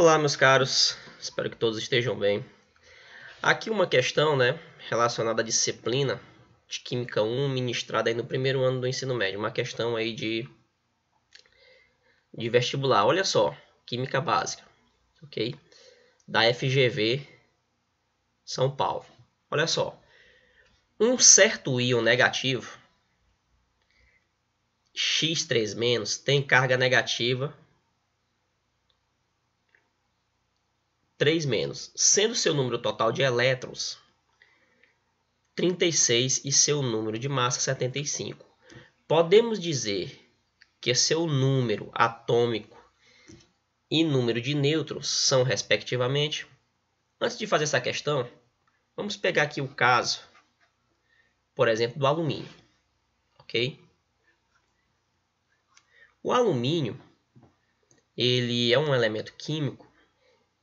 Olá, meus caros. Espero que todos estejam bem. Aqui uma questão, né, relacionada à disciplina de Química 1, ministrada aí no primeiro ano do ensino médio, uma questão aí de de vestibular. Olha só, Química básica, OK? Da FGV São Paulo. Olha só. Um certo íon negativo X3- tem carga negativa 3 menos, sendo seu número total de elétrons 36 e seu número de massa 75. Podemos dizer que seu número atômico e número de nêutrons são respectivamente. Antes de fazer essa questão, vamos pegar aqui o caso, por exemplo, do alumínio. OK? O alumínio, ele é um elemento químico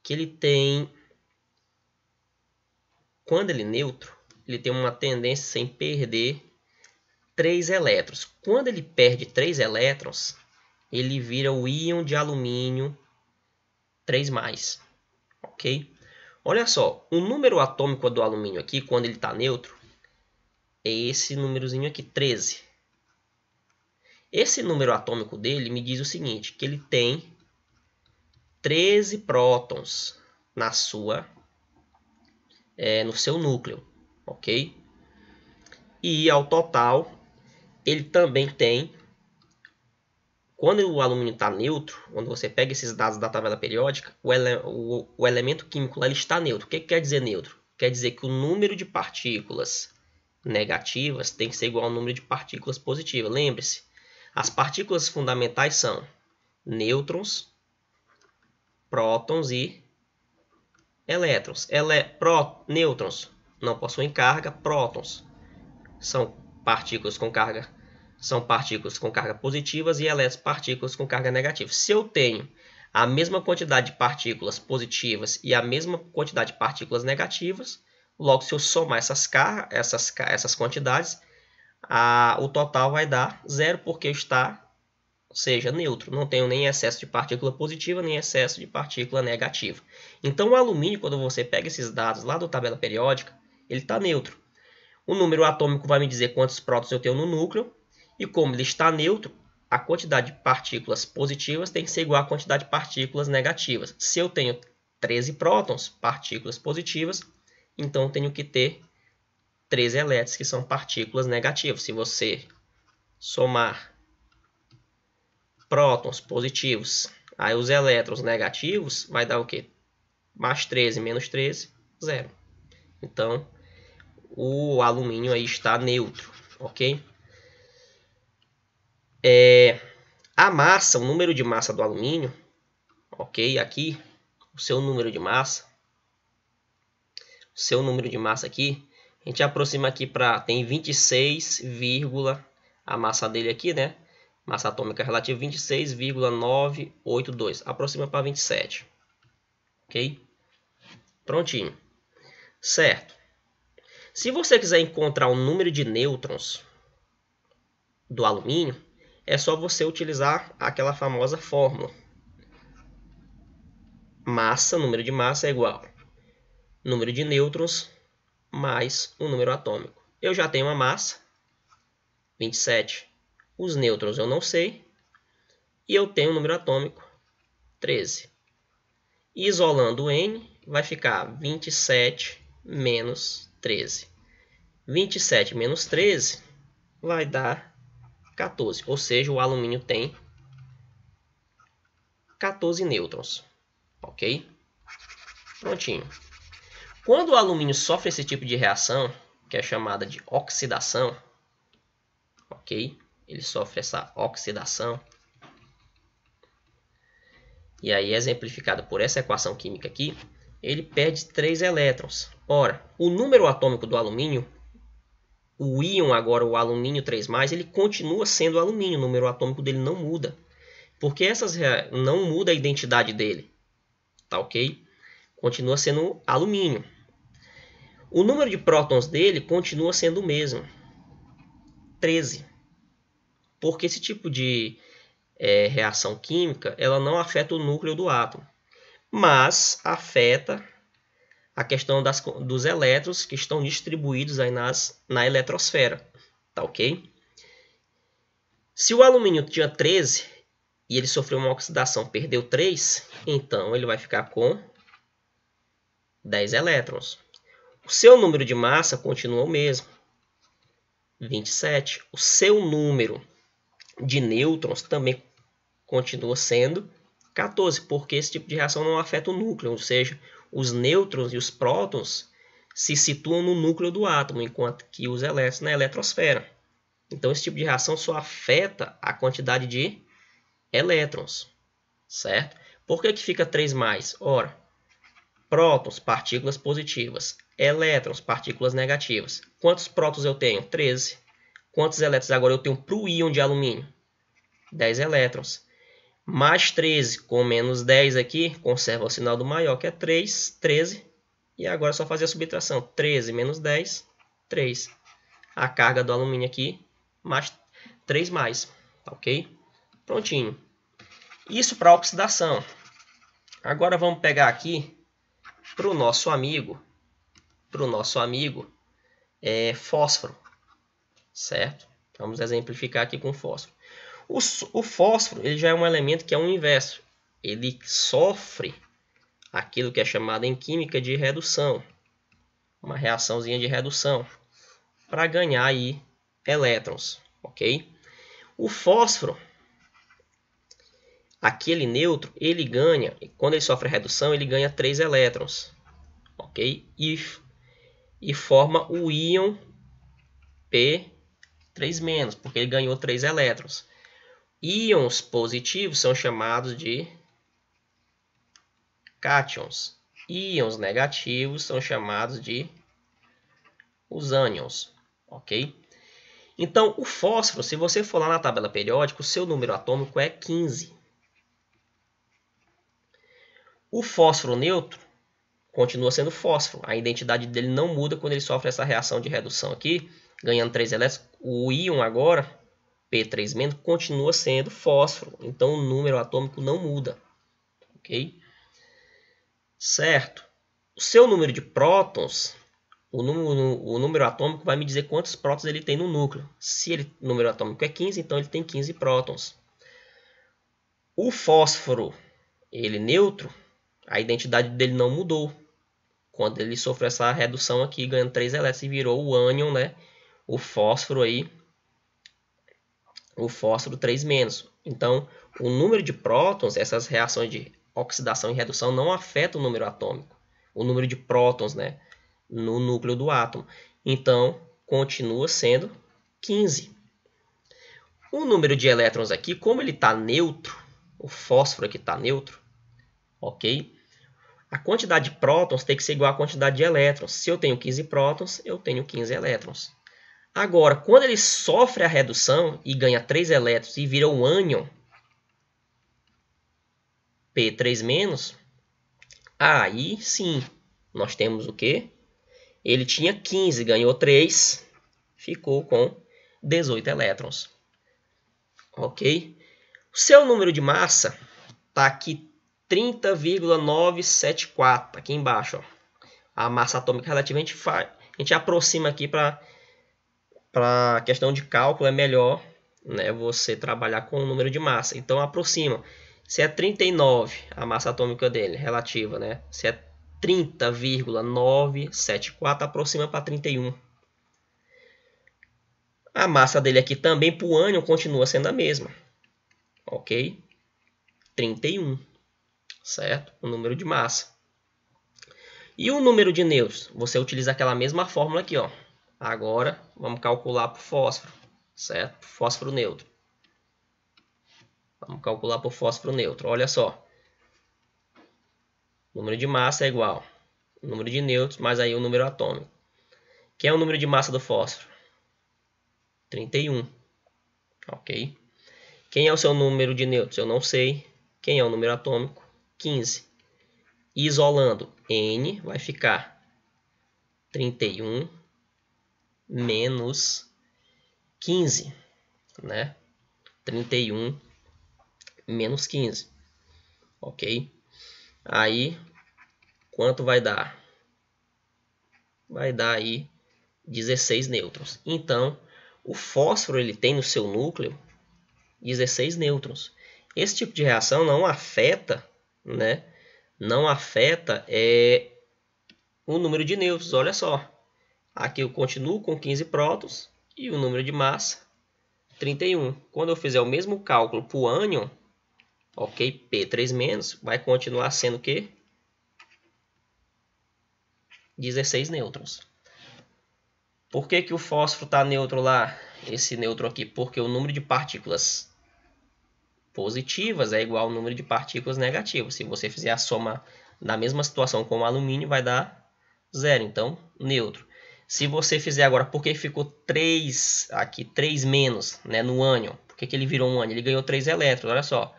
que ele tem, quando ele é neutro, ele tem uma tendência sem perder 3 elétrons. Quando ele perde 3 elétrons, ele vira o íon de alumínio 3 mais, ok? Olha só, o número atômico do alumínio aqui, quando ele está neutro, é esse númerozinho aqui, 13. Esse número atômico dele me diz o seguinte, que ele tem 13 prótons na sua é, no seu núcleo, ok? E ao total, ele também tem quando o alumínio está neutro, quando você pega esses dados da tabela periódica, o, ele, o, o elemento químico lá, ele está neutro. O que, que quer dizer neutro? Quer dizer que o número de partículas negativas tem que ser igual ao número de partículas positivas. Lembre-se, as partículas fundamentais são nêutrons, prótons e elétrons. Ele, pró, nêutrons não possuem carga, prótons são partículas com carga são partículas com carga positivas e elétrons partículas com carga negativa. Se eu tenho a mesma quantidade de partículas positivas e a mesma quantidade de partículas negativas, logo se eu somar essas, essas, essas quantidades, a, o total vai dar zero, porque está ou seja, neutro, não tenho nem excesso de partícula positiva nem excesso de partícula negativa. Então o alumínio, quando você pega esses dados lá da tabela periódica, ele está neutro. O número atômico vai me dizer quantos prótons eu tenho no núcleo, e como ele está neutro, a quantidade de partículas positivas tem que ser igual à quantidade de partículas negativas. Se eu tenho 13 prótons, partículas positivas, então eu tenho que ter 13 elétrons, que são partículas negativas. Se você somar prótons positivos. Aí os elétrons negativos vai dar o quê? Mais 13, menos 13, zero. Então, o alumínio aí está neutro, ok? É, a massa, o número de massa do alumínio, ok? Aqui, o seu número de massa, o seu número de massa aqui, a gente aproxima aqui para, tem 26, a massa dele aqui, né? Massa atômica relativa 26,982. Aproxima para 27. Ok? Prontinho. Certo. Se você quiser encontrar o número de nêutrons do alumínio, é só você utilizar aquela famosa fórmula. Massa, número de massa é igual número de nêutrons mais o número atômico. Eu já tenho uma massa, 27 os nêutrons eu não sei. E eu tenho o número atômico, 13. Isolando o N, vai ficar 27 menos 13. 27 menos 13 vai dar 14. Ou seja, o alumínio tem 14 nêutrons. Ok? Prontinho. Quando o alumínio sofre esse tipo de reação, que é chamada de oxidação, ok? ele sofre essa oxidação. E aí, exemplificado por essa equação química aqui, ele perde 3 elétrons. Ora, o número atômico do alumínio, o íon agora, o alumínio 3+, ele continua sendo alumínio, o número atômico dele não muda. Porque essas não muda a identidade dele, tá ok? Continua sendo alumínio. O número de prótons dele continua sendo o mesmo, 13 porque esse tipo de é, reação química ela não afeta o núcleo do átomo, mas afeta a questão das, dos elétrons que estão distribuídos aí nas, na eletrosfera, tá ok? Se o alumínio tinha 13 e ele sofreu uma oxidação, perdeu 3, então ele vai ficar com 10 elétrons. O seu número de massa continua o mesmo, 27. O seu número de nêutrons também continua sendo 14, porque esse tipo de reação não afeta o núcleo, ou seja, os nêutrons e os prótons se situam no núcleo do átomo, enquanto que os elétrons na eletrosfera. Então, esse tipo de reação só afeta a quantidade de elétrons, certo? Por que, que fica 3 mais? Ora, prótons, partículas positivas, elétrons, partículas negativas. Quantos prótons eu tenho? 13. Quantos elétrons agora eu tenho para o íon de alumínio? 10 elétrons. Mais 13 com menos 10 aqui, conserva o sinal do maior, que é 3, 13. E agora é só fazer a subtração. 13 menos 10, 3. A carga do alumínio aqui, mais 3 mais, tá ok? Prontinho. Isso para oxidação. Agora vamos pegar aqui para o nosso amigo, para o nosso amigo é, fósforo certo? Vamos exemplificar aqui com fósforo. O, o fósforo ele já é um elemento que é um inverso. Ele sofre aquilo que é chamado em química de redução, uma reaçãozinha de redução, para ganhar aí elétrons, ok? O fósforo, aquele neutro, ele ganha, quando ele sofre redução, ele ganha 3 elétrons, ok? E, e forma o íon P 3 menos, porque ele ganhou 3 elétrons. Íons positivos são chamados de cátions. Íons negativos são chamados de os ânions, ok? Então, o fósforo, se você for lá na tabela periódica, o seu número atômico é 15. O fósforo neutro continua sendo fósforo. A identidade dele não muda quando ele sofre essa reação de redução aqui, ganhando 3 elétrons, o íon agora, P3-, continua sendo fósforo, então o número atômico não muda. Ok? Certo. O seu número de prótons, o número, o número atômico vai me dizer quantos prótons ele tem no núcleo. Se ele, o número atômico é 15, então ele tem 15 prótons. O fósforo, ele neutro, a identidade dele não mudou. Quando ele sofreu essa redução aqui, ganhando 3 elétrons e virou o ânion, né? o fósforo aí, o fósforo 3 menos. Então, o número de prótons, essas reações de oxidação e redução não afeta o número atômico, o número de prótons, né, no núcleo do átomo. Então, continua sendo 15. O número de elétrons aqui, como ele está neutro, o fósforo aqui está neutro, ok? A quantidade de prótons tem que ser igual à quantidade de elétrons. Se eu tenho 15 prótons, eu tenho 15 elétrons. Agora, quando ele sofre a redução e ganha 3 elétrons e vira um ânion, P3-, aí sim, nós temos o quê? Ele tinha 15, ganhou 3, ficou com 18 elétrons. Ok? O seu número de massa está aqui 30,974, tá aqui embaixo. Ó. A massa atômica relativa a gente, a gente aproxima aqui para para questão de cálculo é melhor né, você trabalhar com o número de massa. Então aproxima. Se é 39 a massa atômica dele, relativa, né? Se é 30,974, aproxima para 31. A massa dele aqui também para o ânion continua sendo a mesma. Ok? 31. Certo? O número de massa. E o número de nêutrons? Você utiliza aquela mesma fórmula aqui, ó. Agora, vamos calcular para o fósforo, certo? Pro fósforo neutro. Vamos calcular para o fósforo neutro. Olha só. número de massa é igual número de nêutrons mais aí o número atômico. Quem é o número de massa do fósforo? 31. Ok. Quem é o seu número de nêutrons? Eu não sei. Quem é o número atômico? 15. Isolando N vai ficar 31 menos 15, né? 31 menos 15, ok? Aí, quanto vai dar? Vai dar aí 16 nêutrons. Então, o fósforo ele tem no seu núcleo 16 nêutrons. Esse tipo de reação não afeta, né? Não afeta é, o número de nêutrons, olha só. Aqui eu continuo com 15 prótons e o número de massa 31. Quando eu fizer o mesmo cálculo para o ânion, ok, P3- vai continuar sendo o quê? 16 nêutrons. Por que, que o fósforo está neutro lá, esse neutro aqui? Porque o número de partículas positivas é igual ao número de partículas negativas. Se você fizer a soma na mesma situação com o alumínio, vai dar zero, então neutro. Se você fizer agora, porque ficou 3 aqui, 3 menos né, no ânion? Por que, ele virou um ânion? Ele ganhou 3 elétrons, olha só.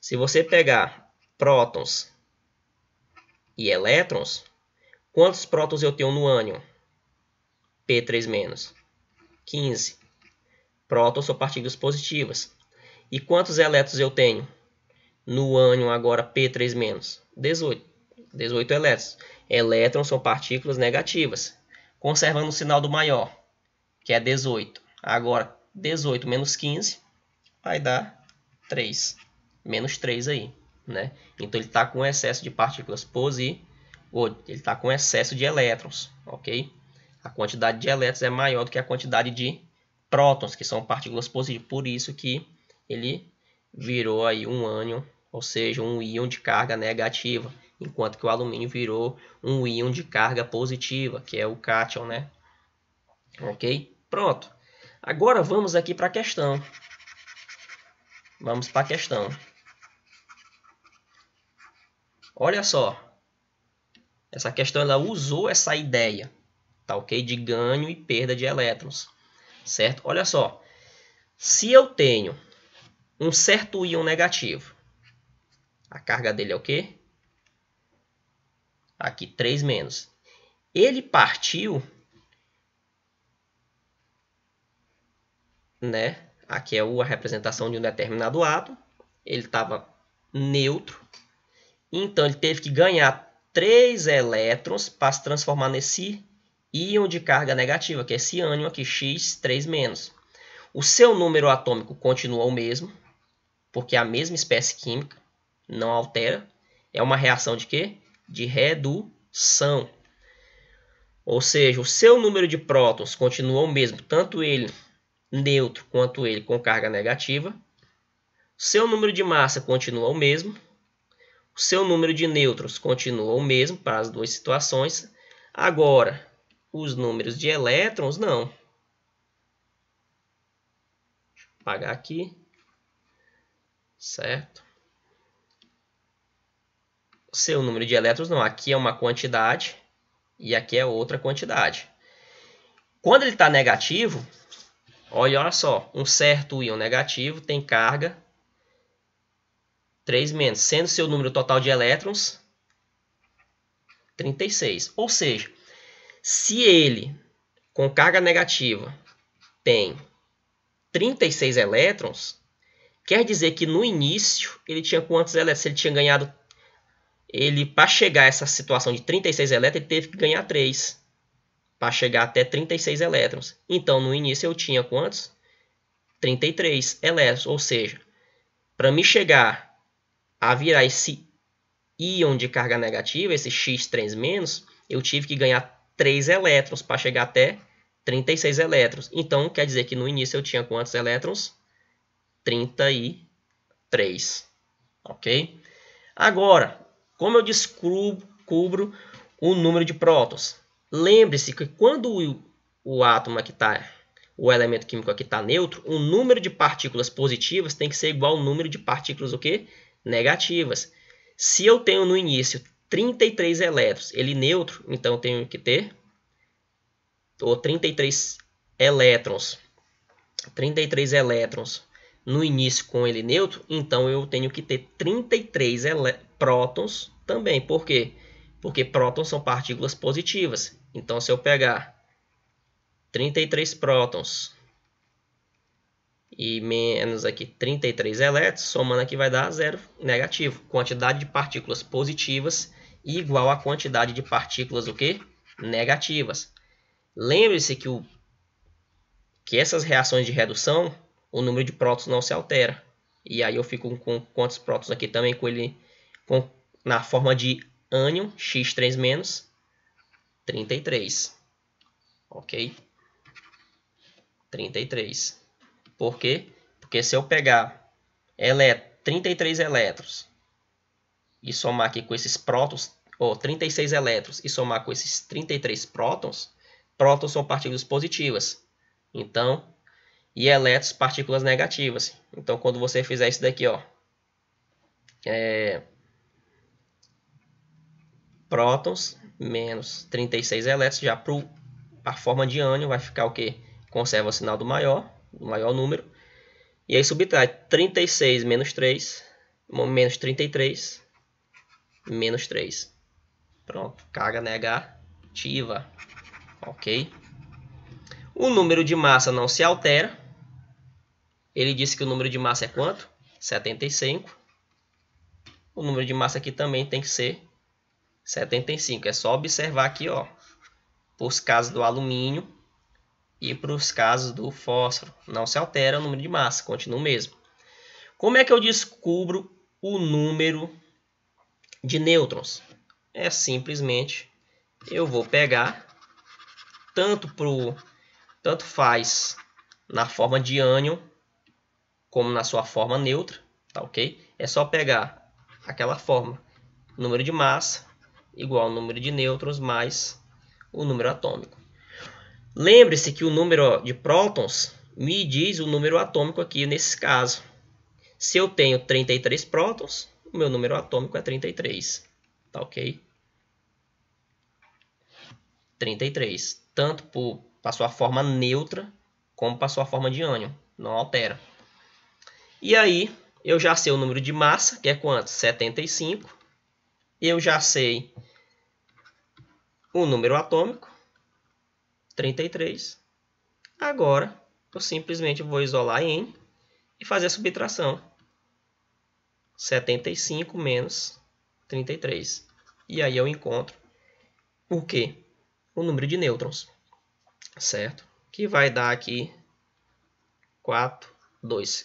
Se você pegar prótons e elétrons, quantos prótons eu tenho no ânion? P3-, menos. 15. Prótons são partículas positivas. E quantos elétrons eu tenho? No ânion agora P3-, menos? 18. 18 elétrons. Elétrons são partículas negativas conservando o sinal do maior, que é 18. Agora, 18 menos 15 vai dar 3. Menos 3 aí, né? Então, ele está com excesso de partículas positivas, ele está com excesso de elétrons, ok? A quantidade de elétrons é maior do que a quantidade de prótons, que são partículas positivas. Por isso que ele virou aí um ânion, ou seja, um íon de carga negativa enquanto que o alumínio virou um íon de carga positiva, que é o cátion, né? Ok? Pronto. Agora vamos aqui para a questão. Vamos para a questão. Olha só. Essa questão ela usou essa ideia, tá ok? De ganho e perda de elétrons, certo? Olha só. Se eu tenho um certo íon negativo, a carga dele é o quê? Aqui, 3 menos. Ele partiu, né? Aqui é a representação de um determinado átomo. Ele estava neutro. Então, ele teve que ganhar 3 elétrons para se transformar nesse íon de carga negativa, que é esse ânion aqui, X3-. O seu número atômico continua o mesmo, porque é a mesma espécie química, não altera. É uma reação de quê? de redução. Ou seja, o seu número de prótons continua o mesmo, tanto ele neutro quanto ele com carga negativa. Seu número de massa continua o mesmo. O seu número de nêutrons continua o mesmo para as duas situações. Agora, os números de elétrons não. Deixa eu apagar aqui. Certo? seu número de elétrons não. Aqui é uma quantidade e aqui é outra quantidade. Quando ele está negativo, olha, olha só, um certo íon negativo tem carga 3 menos, sendo seu número total de elétrons 36. Ou seja, se ele com carga negativa tem 36 elétrons, quer dizer que no início ele tinha quantos elétrons? Se ele tinha ganhado ele para chegar a essa situação de 36 elétrons, ele teve que ganhar 3 para chegar até 36 elétrons. Então, no início eu tinha quantos? 33 elétrons, ou seja, para me chegar a virar esse íon de carga negativa, esse X3-, eu tive que ganhar 3 elétrons para chegar até 36 elétrons. Então, quer dizer que no início eu tinha quantos elétrons? 33, ok? Agora, como eu descubro o número de prótons? Lembre-se que quando o, átomo aqui está, o elemento químico aqui está neutro, o número de partículas positivas tem que ser igual ao número de partículas o quê? negativas. Se eu tenho no início 33 elétrons, ele neutro, então eu tenho que ter ou 33 elétrons. 33 elétrons no início com ele neutro, então eu tenho que ter 33 elétrons prótons também. Por quê? Porque prótons são partículas positivas. Então, se eu pegar 33 prótons e menos aqui 33 elétrons, somando aqui vai dar zero negativo. Quantidade de partículas positivas igual à quantidade de partículas o quê? negativas. Lembre-se que, o, que essas reações de redução, o número de prótons não se altera. E aí eu fico com quantos prótons aqui também com ele com, na forma de ânion X3-, 33. Ok? 33. Por quê? Porque se eu pegar elet 33 elétrons e somar aqui com esses prótons, ou 36 elétrons e somar com esses 33 prótons, prótons são partículas positivas. Então, e elétrons partículas negativas. Então, quando você fizer isso daqui, ó, é, prótons menos 36 elétrons, já para a forma de ânion vai ficar o que? Conserva o sinal do maior, do maior número. E aí subtrai 36 menos 3, menos 33, menos 3. Pronto, carga negativa, ok? O número de massa não se altera. Ele disse que o número de massa é quanto? 75. O número de massa aqui também tem que ser 75. É só observar aqui, ó, para os casos do alumínio e para os casos do fósforo. Não se altera o número de massa, continua o mesmo. Como é que eu descubro o número de nêutrons? É simplesmente eu vou pegar tanto pro tanto faz na forma de ânion como na sua forma neutra, tá OK? É só pegar aquela forma, número de massa igual ao número de nêutrons mais o número atômico. Lembre-se que o número de prótons me diz o número atômico aqui nesse caso. Se eu tenho 33 prótons, o meu número atômico é 33. Tá ok? 33. Tanto para sua forma neutra, como para sua forma de ânion. Não altera. E aí, eu já sei o número de massa, que é quanto? 75. Eu já sei o número atômico, 33. Agora, eu simplesmente vou isolar n e fazer a subtração. 75 menos 33. E aí eu encontro o quê? O número de nêutrons, certo? Que vai dar aqui 4, 2,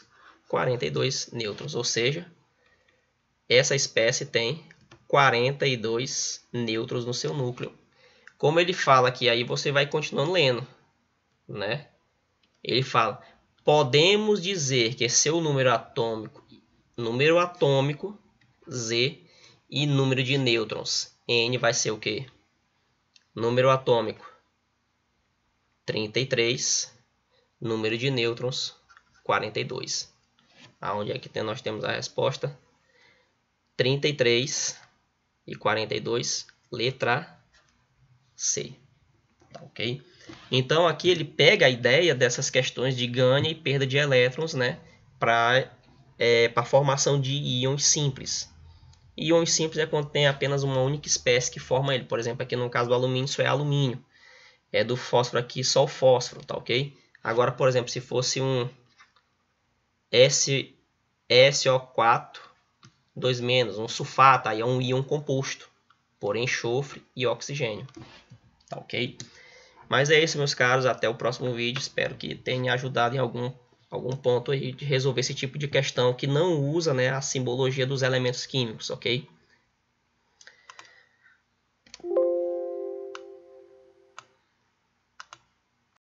42 nêutrons. Ou seja, essa espécie tem 42 nêutrons no seu núcleo. Como ele fala que aí você vai continuando lendo, né? Ele fala: podemos dizer que seu número atômico, número atômico Z e número de nêutrons N vai ser o quê? Número atômico 33, número de nêutrons 42. Aonde é que tem, nós temos a resposta? 33 e 42, letra C. Tá, ok? Então, aqui ele pega a ideia dessas questões de ganha e perda de elétrons né, para é, a formação de íons simples. Íons simples é quando tem apenas uma única espécie que forma ele. Por exemplo, aqui no caso do alumínio, isso é alumínio. É do fósforo aqui, só o fósforo, tá ok? Agora, por exemplo, se fosse um S, SO4, 2 menos, um sulfato, aí é um íon composto, por enxofre e oxigênio. Tá ok? Mas é isso, meus caros. Até o próximo vídeo. Espero que tenha ajudado em algum, algum ponto aí de resolver esse tipo de questão que não usa né, a simbologia dos elementos químicos, ok?